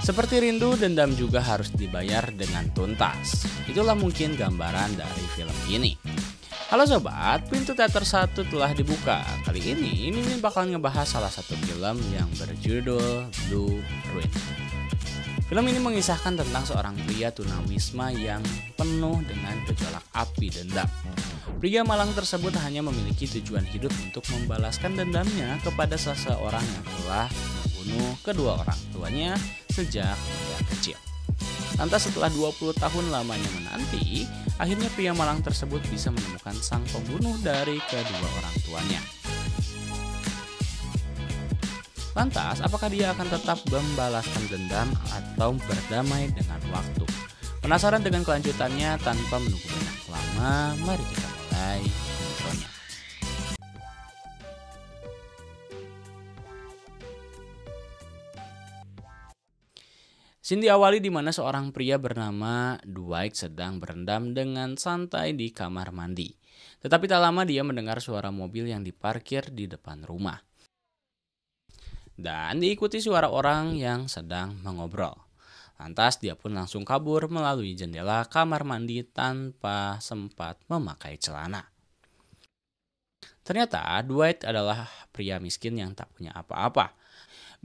Seperti rindu, dendam juga harus dibayar dengan tuntas. Itulah mungkin gambaran dari film ini. Halo sobat, pintu teater satu telah dibuka. Kali ini Mimin bakal ngebahas salah satu film yang berjudul Blue Ruin. Film ini mengisahkan tentang seorang pria tunawisma yang penuh dengan gejolak api dendam. Pria malang tersebut hanya memiliki tujuan hidup untuk membalaskan dendamnya kepada seseorang yang telah membunuh kedua orang tuanya sejak dia kecil. Lantas setelah 20 tahun lamanya menanti, akhirnya pria malang tersebut bisa menemukan sang pembunuh dari kedua orang tuanya. Lantas, apakah dia akan tetap membalaskan dendam atau berdamai dengan waktu? Penasaran dengan kelanjutannya tanpa menunggu banyak lama, mari kita mulai intronya. Scene diawali di mana seorang pria bernama Dwight sedang berendam dengan santai di kamar mandi. Tetapi tak lama dia mendengar suara mobil yang diparkir di depan rumah dan diikuti suara orang yang sedang mengobrol. Lantas dia pun langsung kabur melalui jendela kamar mandi tanpa sempat memakai celana. Ternyata Dwight adalah pria miskin yang tak punya apa-apa.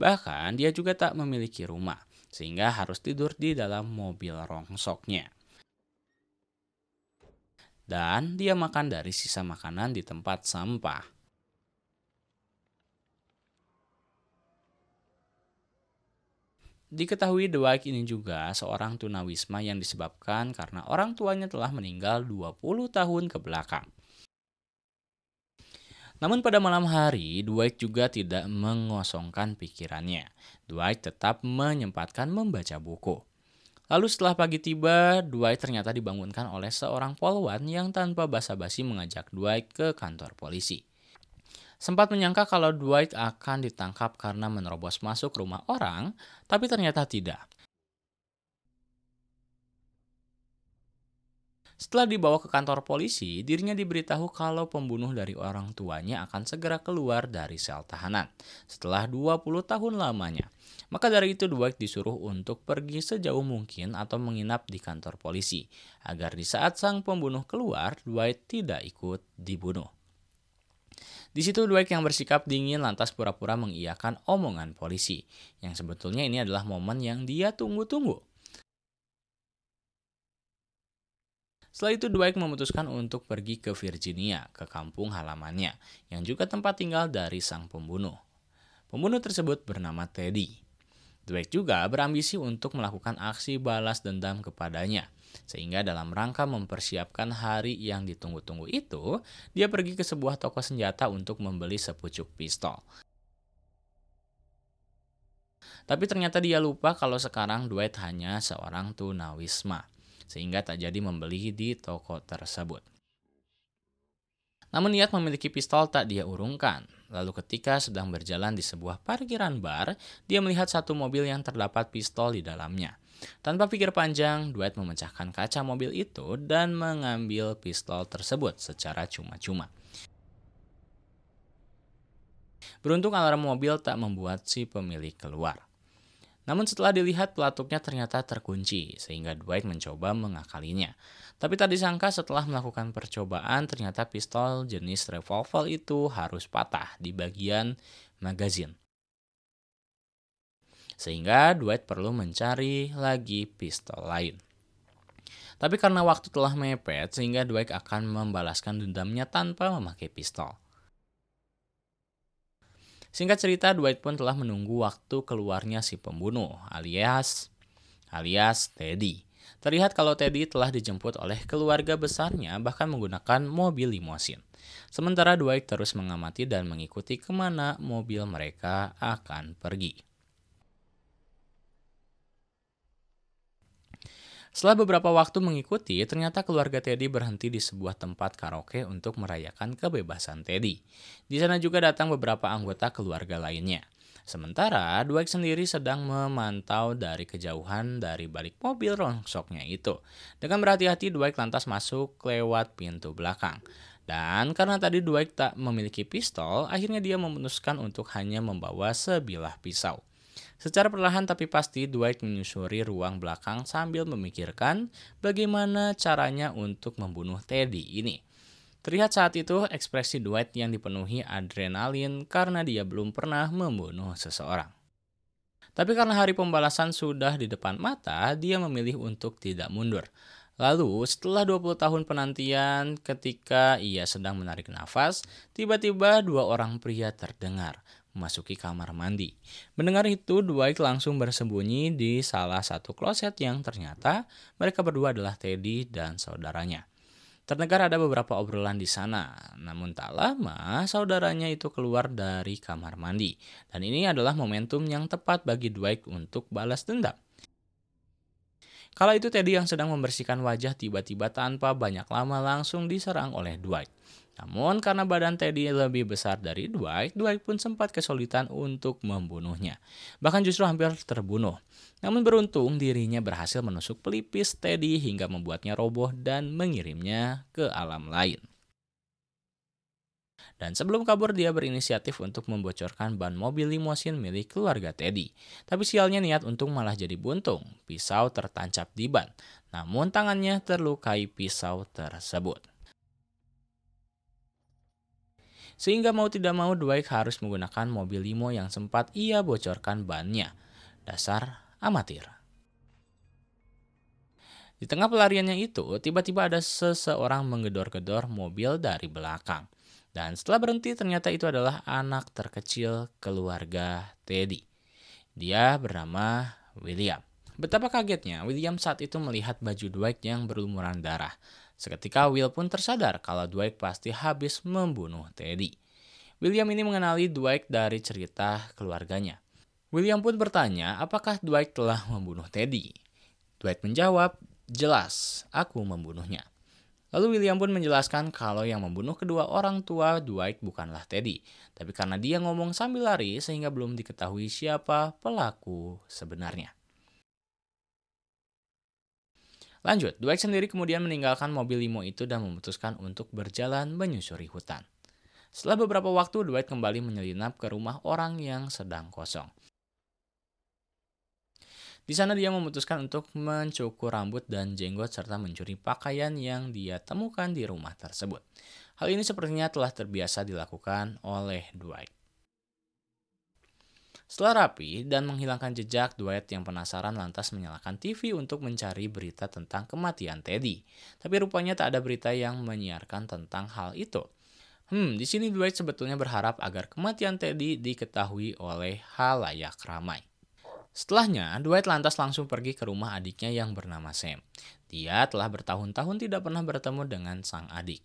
Bahkan dia juga tak memiliki rumah, sehingga harus tidur di dalam mobil rongsoknya. Dan dia makan dari sisa makanan di tempat sampah. Diketahui The Wake ini juga seorang tunawisma yang disebabkan karena orang tuanya telah meninggal 20 tahun ke belakang. Namun pada malam hari, Dwight juga tidak mengosongkan pikirannya. Dwight tetap menyempatkan membaca buku. Lalu setelah pagi tiba, Dwight ternyata dibangunkan oleh seorang polwan yang tanpa basa-basi mengajak Dwight ke kantor polisi. Sempat menyangka kalau Dwight akan ditangkap karena menerobos masuk rumah orang, tapi ternyata tidak. Setelah dibawa ke kantor polisi, dirinya diberitahu kalau pembunuh dari orang tuanya akan segera keluar dari sel tahanan setelah 20 tahun lamanya. Maka dari itu Dwight disuruh untuk pergi sejauh mungkin atau menginap di kantor polisi agar di saat sang pembunuh keluar, Dwight tidak ikut dibunuh. Di situ Dwight yang bersikap dingin lantas pura-pura mengiyakan omongan polisi, yang sebetulnya ini adalah momen yang dia tunggu-tunggu. Setelah itu Dwight memutuskan untuk pergi ke Virginia, ke kampung halamannya, yang juga tempat tinggal dari sang pembunuh. Pembunuh tersebut bernama Teddy. Dwight juga berambisi untuk melakukan aksi balas dendam kepadanya – sehingga dalam rangka mempersiapkan hari yang ditunggu-tunggu itu, dia pergi ke sebuah toko senjata untuk membeli sepucuk pistol. Tapi ternyata dia lupa kalau sekarang Dwight hanya seorang tunawisma, sehingga tak jadi membeli di toko tersebut. Namun niat memiliki pistol tak dia urungkan. Lalu ketika sedang berjalan di sebuah parkiran bar, dia melihat satu mobil yang terdapat pistol di dalamnya. Tanpa pikir panjang, Dwight memecahkan kaca mobil itu dan mengambil pistol tersebut secara cuma-cuma. Beruntung alarm mobil tak membuat si pemilik keluar. Namun setelah dilihat pelatuknya ternyata terkunci sehingga Dwight mencoba mengakalinya. Tapi tak disangka setelah melakukan percobaan ternyata pistol jenis revolver itu harus patah di bagian magazine sehingga Dwight perlu mencari lagi pistol lain. Tapi karena waktu telah mepet, sehingga Dwight akan membalaskan dendamnya tanpa memakai pistol. Singkat cerita, Dwight pun telah menunggu waktu keluarnya si pembunuh, alias alias Teddy. Terlihat kalau Teddy telah dijemput oleh keluarga besarnya bahkan menggunakan mobil limusin. Sementara Dwight terus mengamati dan mengikuti kemana mobil mereka akan pergi. Setelah beberapa waktu mengikuti, ternyata keluarga Teddy berhenti di sebuah tempat karaoke untuk merayakan kebebasan Teddy. Di sana juga datang beberapa anggota keluarga lainnya. Sementara Dwight sendiri sedang memantau dari kejauhan dari balik mobil rongsoknya itu. Dengan berhati-hati Dwight lantas masuk lewat pintu belakang. Dan karena tadi Dwight tak memiliki pistol, akhirnya dia memutuskan untuk hanya membawa sebilah pisau. Secara perlahan tapi pasti Dwight menyusuri ruang belakang sambil memikirkan bagaimana caranya untuk membunuh Teddy ini. Terlihat saat itu ekspresi Dwight yang dipenuhi adrenalin karena dia belum pernah membunuh seseorang. Tapi karena hari pembalasan sudah di depan mata, dia memilih untuk tidak mundur. Lalu, setelah 20 tahun penantian, ketika ia sedang menarik nafas, tiba-tiba dua orang pria terdengar memasuki kamar mandi. Mendengar itu, Dwight langsung bersembunyi di salah satu kloset yang ternyata mereka berdua adalah Teddy dan saudaranya. Terdengar ada beberapa obrolan di sana, namun tak lama saudaranya itu keluar dari kamar mandi. Dan ini adalah momentum yang tepat bagi Dwight untuk balas dendam. Kala itu Teddy yang sedang membersihkan wajah tiba-tiba tanpa banyak lama langsung diserang oleh Dwight. Namun karena badan Teddy lebih besar dari Dwight, Dwight pun sempat kesulitan untuk membunuhnya. Bahkan justru hampir terbunuh. Namun beruntung dirinya berhasil menusuk pelipis Teddy hingga membuatnya roboh dan mengirimnya ke alam lain. Dan sebelum kabur dia berinisiatif untuk membocorkan ban mobil limusin milik keluarga Teddy. Tapi sialnya niat untung malah jadi buntung, pisau tertancap di ban. Namun tangannya terlukai pisau tersebut. Sehingga mau tidak mau Dwight harus menggunakan mobil limo yang sempat ia bocorkan bannya. Dasar amatir. Di tengah pelariannya itu, tiba-tiba ada seseorang menggedor-gedor mobil dari belakang. Dan setelah berhenti, ternyata itu adalah anak terkecil keluarga Teddy. Dia bernama William. Betapa kagetnya William saat itu melihat baju Dwight yang berlumuran darah. Seketika Will pun tersadar kalau Dwight pasti habis membunuh Teddy. William ini mengenali Dwight dari cerita keluarganya. William pun bertanya apakah Dwight telah membunuh Teddy. Dwight menjawab, jelas, aku membunuhnya. Lalu William pun menjelaskan kalau yang membunuh kedua orang tua Dwight bukanlah Teddy, tapi karena dia ngomong sambil lari sehingga belum diketahui siapa pelaku sebenarnya. Lanjut, Dwight sendiri kemudian meninggalkan mobil limo itu dan memutuskan untuk berjalan menyusuri hutan. Setelah beberapa waktu, Dwight kembali menyelinap ke rumah orang yang sedang kosong. Di sana dia memutuskan untuk mencukur rambut dan jenggot serta mencuri pakaian yang dia temukan di rumah tersebut. Hal ini sepertinya telah terbiasa dilakukan oleh Dwight. Setelah rapi dan menghilangkan jejak, Dwight yang penasaran lantas menyalakan TV untuk mencari berita tentang kematian Teddy. Tapi rupanya tak ada berita yang menyiarkan tentang hal itu. Hmm, di sini Dwight sebetulnya berharap agar kematian Teddy diketahui oleh hal halayak ramai. Setelahnya, Dwight lantas langsung pergi ke rumah adiknya yang bernama Sam. Dia telah bertahun-tahun tidak pernah bertemu dengan sang adik.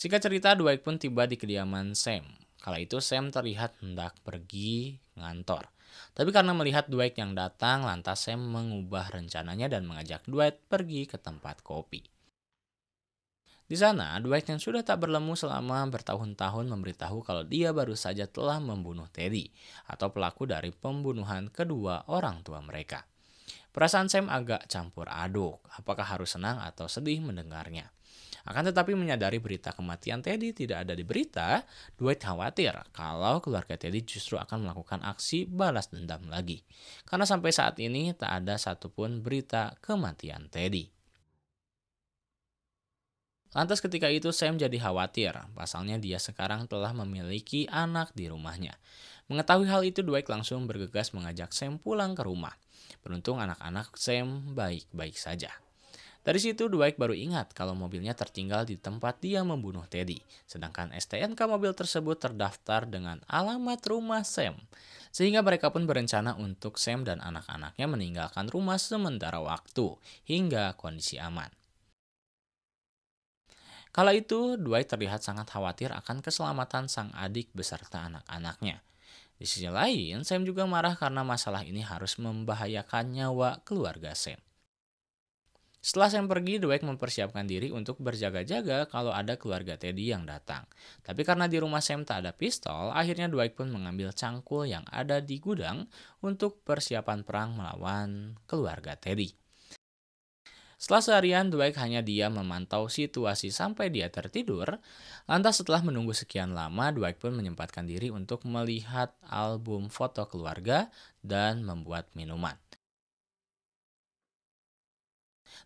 Singkat cerita, Dwight pun tiba di kediaman Sam. Kala itu Sam terlihat hendak pergi ngantor. Tapi karena melihat Dwight yang datang, lantas Sam mengubah rencananya dan mengajak Dwight pergi ke tempat kopi. Di sana, Dwight yang sudah tak berlemu selama bertahun-tahun memberitahu kalau dia baru saja telah membunuh Teddy atau pelaku dari pembunuhan kedua orang tua mereka. Perasaan Sam agak campur aduk, apakah harus senang atau sedih mendengarnya. Akan tetapi menyadari berita kematian Teddy tidak ada di berita, Dwight khawatir kalau keluarga Teddy justru akan melakukan aksi balas dendam lagi. Karena sampai saat ini tak ada satupun berita kematian Teddy. Lantas ketika itu Sam jadi khawatir, pasalnya dia sekarang telah memiliki anak di rumahnya. Mengetahui hal itu, Dwight langsung bergegas mengajak Sam pulang ke rumah. Beruntung anak-anak Sam baik-baik saja. Dari situ Dwight baru ingat kalau mobilnya tertinggal di tempat dia membunuh Teddy. Sedangkan STNK mobil tersebut terdaftar dengan alamat rumah Sam. Sehingga mereka pun berencana untuk Sam dan anak-anaknya meninggalkan rumah sementara waktu hingga kondisi aman. Kala itu, Dwight terlihat sangat khawatir akan keselamatan sang adik beserta anak-anaknya. Di sisi lain, Sam juga marah karena masalah ini harus membahayakan nyawa keluarga Sam. Setelah Sam pergi, Dwight mempersiapkan diri untuk berjaga-jaga kalau ada keluarga Teddy yang datang. Tapi karena di rumah Sam tak ada pistol, akhirnya Dwight pun mengambil cangkul yang ada di gudang untuk persiapan perang melawan keluarga Teddy. Setelah seharian, Dwight hanya diam memantau situasi sampai dia tertidur. Lantas setelah menunggu sekian lama, Dwight pun menyempatkan diri untuk melihat album foto keluarga dan membuat minuman.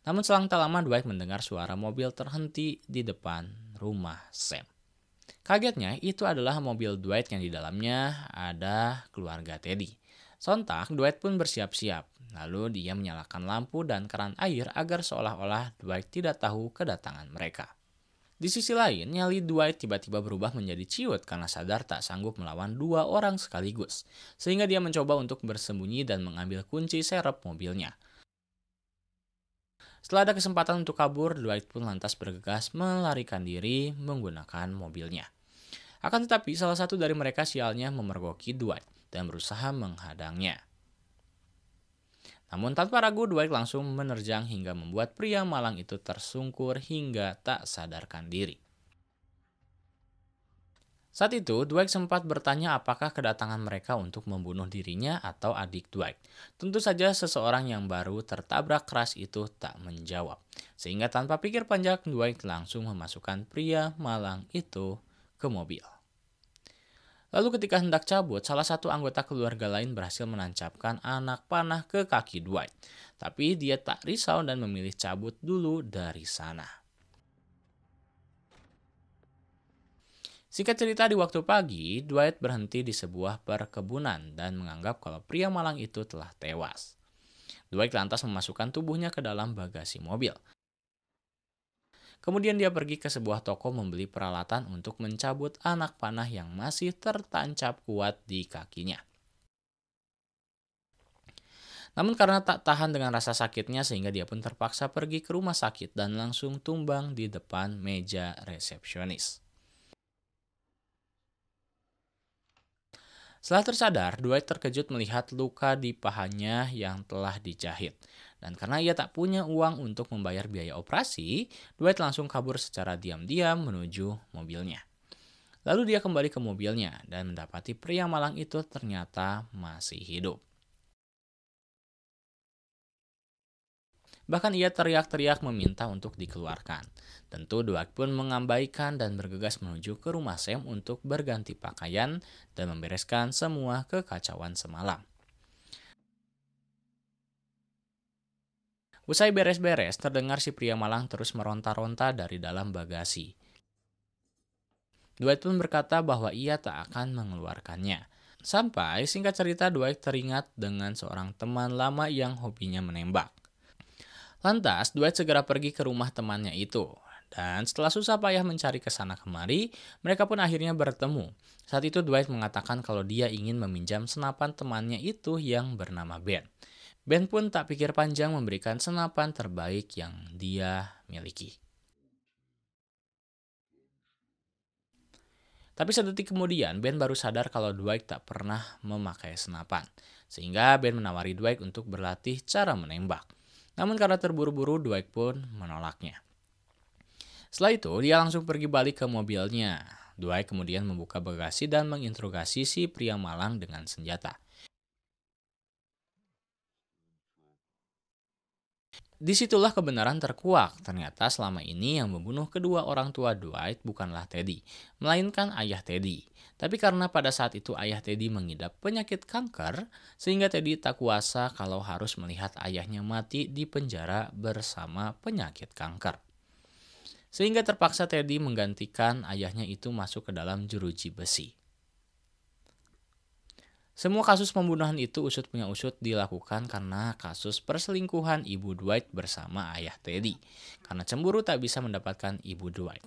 Namun selang tak lama Dwight mendengar suara mobil terhenti di depan rumah Sam. Kagetnya itu adalah mobil Dwight yang di dalamnya ada keluarga Teddy. Sontak Dwight pun bersiap-siap. Lalu dia menyalakan lampu dan keran air agar seolah-olah Dwight tidak tahu kedatangan mereka. Di sisi lain, nyali Dwight tiba-tiba berubah menjadi ciut karena sadar tak sanggup melawan dua orang sekaligus. Sehingga dia mencoba untuk bersembunyi dan mengambil kunci serep mobilnya. Setelah ada kesempatan untuk kabur, Dwight pun lantas bergegas melarikan diri menggunakan mobilnya. Akan tetapi, salah satu dari mereka sialnya memergoki Dwight dan berusaha menghadangnya. Namun tanpa ragu Dwight langsung menerjang hingga membuat pria malang itu tersungkur hingga tak sadarkan diri. Saat itu, Dwight sempat bertanya apakah kedatangan mereka untuk membunuh dirinya atau adik Dwight. Tentu saja seseorang yang baru tertabrak keras itu tak menjawab. Sehingga tanpa pikir panjang, Dwight langsung memasukkan pria malang itu ke mobil. Lalu ketika hendak cabut, salah satu anggota keluarga lain berhasil menancapkan anak panah ke kaki Dwight. Tapi dia tak risau dan memilih cabut dulu dari sana. Singkat cerita, di waktu pagi, Dwight berhenti di sebuah perkebunan dan menganggap kalau pria malang itu telah tewas. Dwight lantas memasukkan tubuhnya ke dalam bagasi mobil. Kemudian dia pergi ke sebuah toko membeli peralatan untuk mencabut anak panah yang masih tertancap kuat di kakinya. Namun karena tak tahan dengan rasa sakitnya sehingga dia pun terpaksa pergi ke rumah sakit dan langsung tumbang di depan meja resepsionis. Setelah tersadar, Dwight terkejut melihat luka di pahanya yang telah dijahit. Dan karena ia tak punya uang untuk membayar biaya operasi, Dwight langsung kabur secara diam-diam menuju mobilnya. Lalu dia kembali ke mobilnya dan mendapati pria malang itu ternyata masih hidup. Bahkan ia teriak-teriak meminta untuk dikeluarkan. Tentu Dwight pun mengabaikan dan bergegas menuju ke rumah Sam untuk berganti pakaian dan membereskan semua kekacauan semalam. Usai beres-beres, terdengar si pria malang terus meronta-ronta dari dalam bagasi. Dwight pun berkata bahwa ia tak akan mengeluarkannya. Sampai singkat cerita Dwight teringat dengan seorang teman lama yang hobinya menembak. Lantas, Dwight segera pergi ke rumah temannya itu. Dan setelah susah payah mencari ke sana kemari, mereka pun akhirnya bertemu. Saat itu Dwight mengatakan kalau dia ingin meminjam senapan temannya itu yang bernama Ben. Ben pun tak pikir panjang memberikan senapan terbaik yang dia miliki. Tapi sedetik kemudian Ben baru sadar kalau Dwight tak pernah memakai senapan. Sehingga Ben menawari Dwight untuk berlatih cara menembak. Namun karena terburu-buru, Dwight pun menolaknya. Setelah itu, dia langsung pergi balik ke mobilnya. Dwight kemudian membuka bagasi dan menginterogasi si pria malang dengan senjata. Disitulah kebenaran terkuak. Ternyata selama ini yang membunuh kedua orang tua Dwight bukanlah Teddy, melainkan ayah Teddy. Tapi karena pada saat itu ayah Teddy mengidap penyakit kanker, sehingga Teddy tak kuasa kalau harus melihat ayahnya mati di penjara bersama penyakit kanker. Sehingga terpaksa Teddy menggantikan ayahnya itu masuk ke dalam jeruji besi. Semua kasus pembunuhan itu usut punya usut dilakukan karena kasus perselingkuhan ibu Dwight bersama ayah Teddy. Karena cemburu tak bisa mendapatkan ibu Dwight.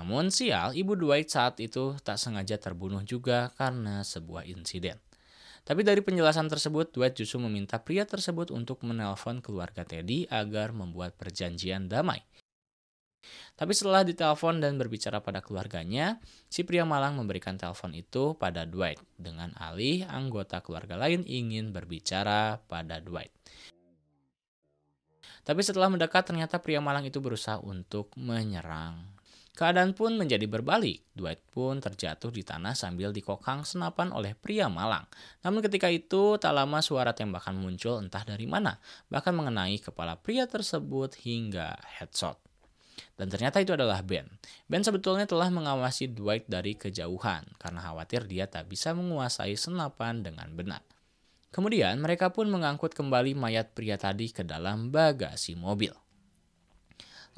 Namun sial, ibu Dwight saat itu tak sengaja terbunuh juga karena sebuah insiden. Tapi dari penjelasan tersebut, Dwight justru meminta pria tersebut untuk menelpon keluarga Teddy agar membuat perjanjian damai. Tapi setelah ditelepon dan berbicara pada keluarganya, si pria malang memberikan telepon itu pada Dwight dengan alih anggota keluarga lain ingin berbicara pada Dwight. Tapi setelah mendekat ternyata pria malang itu berusaha untuk menyerang. Keadaan pun menjadi berbalik. Dwight pun terjatuh di tanah sambil dikokang senapan oleh pria malang. Namun ketika itu tak lama suara tembakan muncul entah dari mana, bahkan mengenai kepala pria tersebut hingga headshot. Dan ternyata itu adalah Ben. Ben sebetulnya telah mengawasi Dwight dari kejauhan karena khawatir dia tak bisa menguasai senapan dengan benar. Kemudian mereka pun mengangkut kembali mayat pria tadi ke dalam bagasi mobil.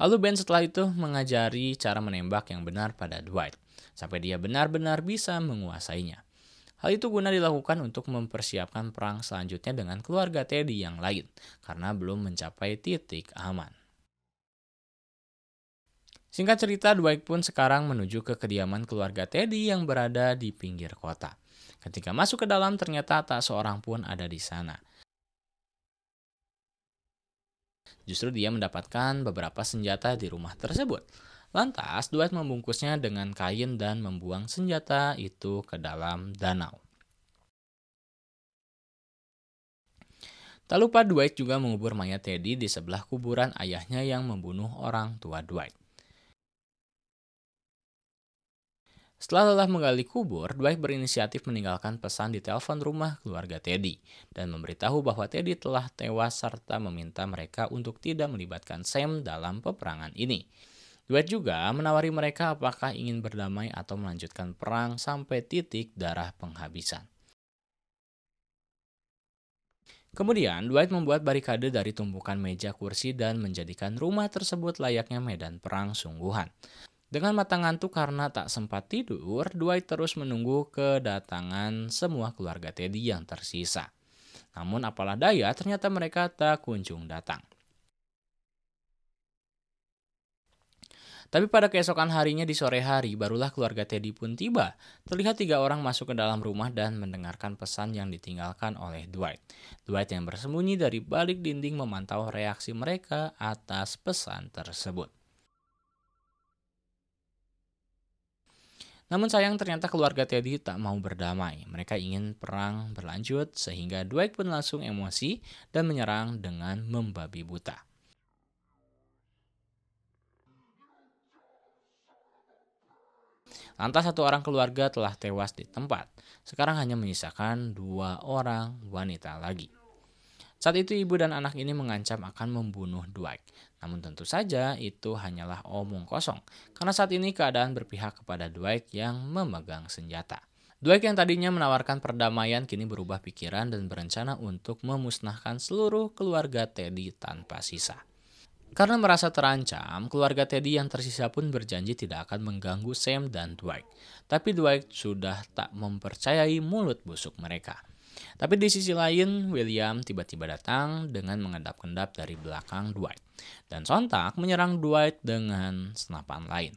Lalu Ben setelah itu mengajari cara menembak yang benar pada Dwight, sampai dia benar-benar bisa menguasainya. Hal itu guna dilakukan untuk mempersiapkan perang selanjutnya dengan keluarga Teddy yang lain, karena belum mencapai titik aman. Singkat cerita, Dwight pun sekarang menuju ke kediaman keluarga Teddy yang berada di pinggir kota. Ketika masuk ke dalam, ternyata tak seorang pun ada di sana. Justru dia mendapatkan beberapa senjata di rumah tersebut. Lantas, Dwight membungkusnya dengan kain dan membuang senjata itu ke dalam danau. Tak lupa Dwight juga mengubur mayat Teddy di sebelah kuburan ayahnya yang membunuh orang tua Dwight. Setelah lelah menggali kubur, Dwight berinisiatif meninggalkan pesan di telepon rumah keluarga Teddy dan memberitahu bahwa Teddy telah tewas serta meminta mereka untuk tidak melibatkan Sam dalam peperangan ini. Dwight juga menawari mereka apakah ingin berdamai atau melanjutkan perang sampai titik darah penghabisan. Kemudian, Dwight membuat barikade dari tumpukan meja kursi dan menjadikan rumah tersebut layaknya medan perang sungguhan. Dengan mata ngantuk karena tak sempat tidur, Dwight terus menunggu kedatangan semua keluarga Teddy yang tersisa. Namun apalah daya, ternyata mereka tak kunjung datang. Tapi pada keesokan harinya di sore hari, barulah keluarga Teddy pun tiba. Terlihat tiga orang masuk ke dalam rumah dan mendengarkan pesan yang ditinggalkan oleh Dwight. Dwight yang bersembunyi dari balik dinding memantau reaksi mereka atas pesan tersebut. Namun sayang ternyata keluarga Teddy tak mau berdamai. Mereka ingin perang berlanjut sehingga Dwight pun langsung emosi dan menyerang dengan membabi buta. Lantas satu orang keluarga telah tewas di tempat. Sekarang hanya menyisakan dua orang wanita lagi. Saat itu ibu dan anak ini mengancam akan membunuh Dwight. Namun tentu saja itu hanyalah omong kosong, karena saat ini keadaan berpihak kepada Dwight yang memegang senjata. Dwight yang tadinya menawarkan perdamaian kini berubah pikiran dan berencana untuk memusnahkan seluruh keluarga Teddy tanpa sisa. Karena merasa terancam, keluarga Teddy yang tersisa pun berjanji tidak akan mengganggu Sam dan Dwight. Tapi Dwight sudah tak mempercayai mulut busuk mereka. Tapi di sisi lain, William tiba-tiba datang dengan mengendap-endap dari belakang Dwight. Dan sontak menyerang Dwight dengan senapan lain.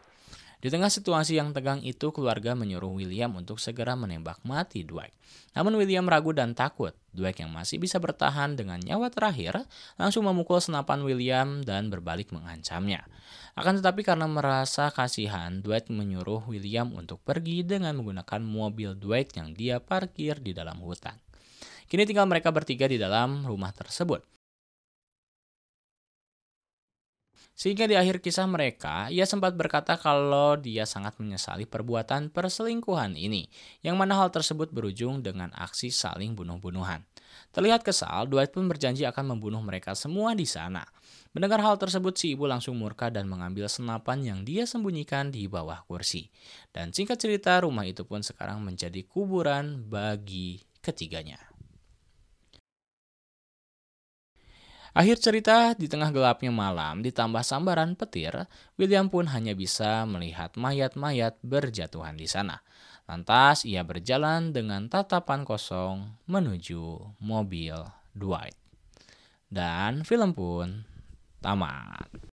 Di tengah situasi yang tegang itu, keluarga menyuruh William untuk segera menembak mati Dwight. Namun William ragu dan takut. Dwight yang masih bisa bertahan dengan nyawa terakhir langsung memukul senapan William dan berbalik mengancamnya. Akan tetapi karena merasa kasihan, Dwight menyuruh William untuk pergi dengan menggunakan mobil Dwight yang dia parkir di dalam hutan. Kini tinggal mereka bertiga di dalam rumah tersebut. Sehingga di akhir kisah mereka, ia sempat berkata kalau dia sangat menyesali perbuatan perselingkuhan ini, yang mana hal tersebut berujung dengan aksi saling bunuh-bunuhan. Terlihat kesal, Dwight pun berjanji akan membunuh mereka semua di sana. Mendengar hal tersebut, si ibu langsung murka dan mengambil senapan yang dia sembunyikan di bawah kursi. Dan singkat cerita, rumah itu pun sekarang menjadi kuburan bagi ketiganya. Akhir cerita, di tengah gelapnya malam, ditambah sambaran petir, William pun hanya bisa melihat mayat-mayat berjatuhan di sana. Lantas ia berjalan dengan tatapan kosong menuju mobil Dwight. Dan film pun tamat.